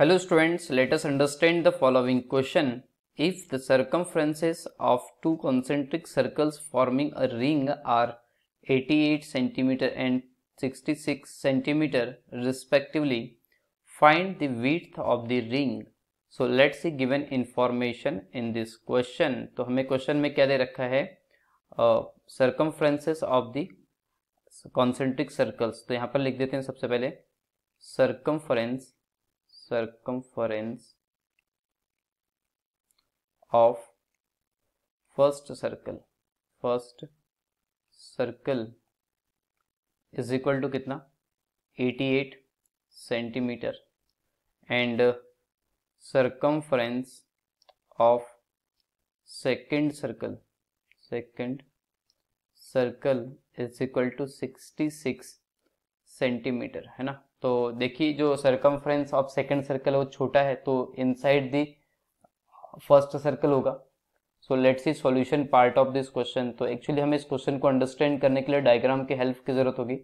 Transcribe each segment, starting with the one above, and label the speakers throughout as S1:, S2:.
S1: Hello students, let us understand the following question. If the circumferences of two concentric circles forming a ring are 88 cm and 66 cm respectively, find the width of the ring. So let's see given information in this question. तो हमें question में क्या दे रखा है circumferences of the concentric circles तो यहाँ पर लिख देते हैं सबसे पहले circumference circumference of first circle first circle is equal to kitna 88 cm and circumference of second circle second circle is equal to 66 centimetre है ना तो देखिए जो सरकमफ्रेंस ऑफ सेकेंड सर्कल है वो छोटा है तो इनसाइड दी फर्स्ट सर्कल होगा so let's see solution part of this question तो एक्चुअली हमें इस क्वेश्चन को अंडरस्टैंड करने के लिए डायग्राम की हेल्प की जरूरत होगी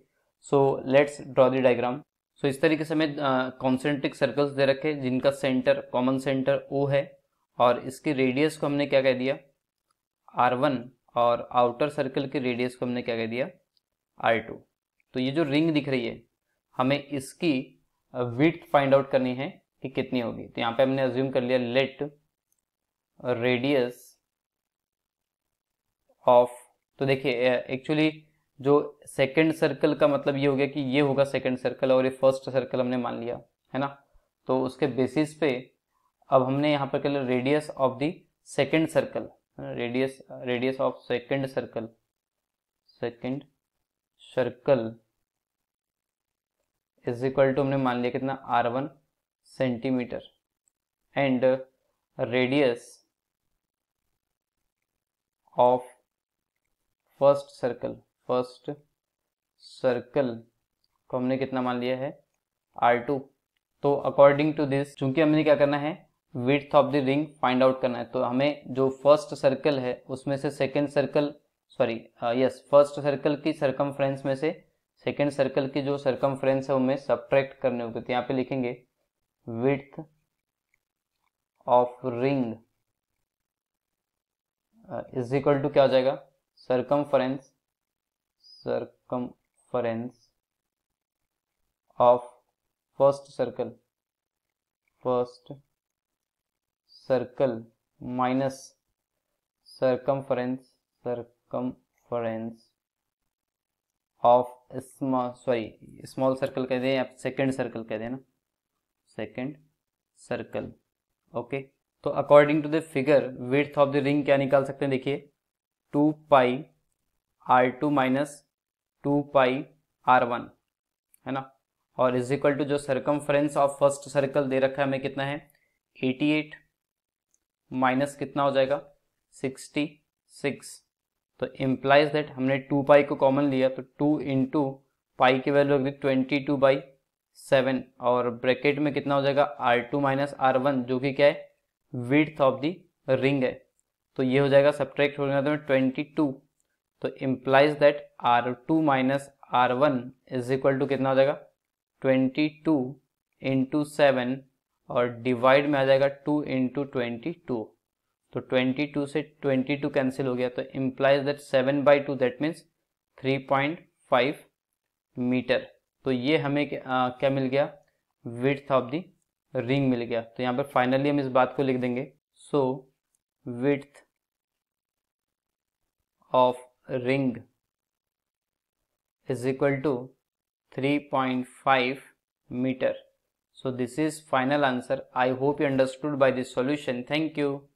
S1: so let's draw the diagram so इस तरीके से हमें कॉन्सेंट्रिक सर्कल्स दे रखे जिनका सेंटर कॉमन सेंटर ओ है और इसके रेडियस को हमने क्या कह दिया आर वन और आउटर सर्कल के रेडियस को हमने क्या कह दिया आर टू तो ये जो रिंग दिख रही है हमें इसकी विथ फाइंड आउट करनी है कि कितनी होगी तो यहाँ पे हमने अज्यूम कर लिया लेट रेडियस ऑफ तो देखिए एक्चुअली जो सेकंड सर्कल का मतलब ये हो गया कि ये होगा सेकंड सर्कल और ये फर्स्ट सर्कल हमने मान लिया है ना तो उसके बेसिस पे अब हमने यहाँ पर लिया radius of the second circle radius radius of second circle second circle is equal to हमने मान लिया कितना R one centimetre and radius of first circle first circle को हमने कितना मान लिया है आर टू तो अकॉर्डिंग टू दिस चूंकि हमने क्या करना है width of the ring find out करना है तो हमें जो फर्स्ट सर्कल है उसमें से second circle sorry yes first circle की सरकम में से सेकेंड सर्कल की जो सरकम है उनमें सब्ट्रैक्ट करने होगी तो यहाँ पे लिखेंगे width of ring is equal to क्या हो जाएगा circumference circumference of first circle first circle minus circumference circle circumference of small sorry small circle कह दें या सेकेंड सर्कल कह देना सेकेंड सर्कल ओके तो according to the figure width of the ring क्या निकाल सकते हैं देखिए two pi R two minus two pi R one है ना और इज इक्वल टू जो सर्कमफ्रेंस ऑफ फर्स्ट सर्कल दे रखा है हमें कितना है एटी एट माइनस कितना हो जाएगा सिक्सटी सिक्स तो इम्प्लाइज दैट हमने टू पाई को कॉमन लिया तो टू इंटू पाई की वैल्यू रख दी ट्वेंटी टू बाई सेवन और ब्रैकेट में कितना हो जाएगा R two minus R one जो कि क्या है विड्थ ऑफ द रिंग है तो ये हो जाएगा सब्ट्रैक्ट हो जाएगा ट्वेंटी टू तो implies that R two minus R one is equal to कितना हो जाएगा ट्वेंटी टू इंटू सेवन और डिवाइड में आ जाएगा टू इंटू ट्वेंटी टू तो 22 से 22 कैंसिल हो गया तो implies that 7 by two that means 3.5 metre तो ये हमें आ, क्या मिल गया विथ ऑफ द रिंग मिल गया तो यहाँ पर फाइनली हम इस बात को लिख देंगे so width of ring is equal to 3.5 metre so this is final answer I hope you understood by this solution thank you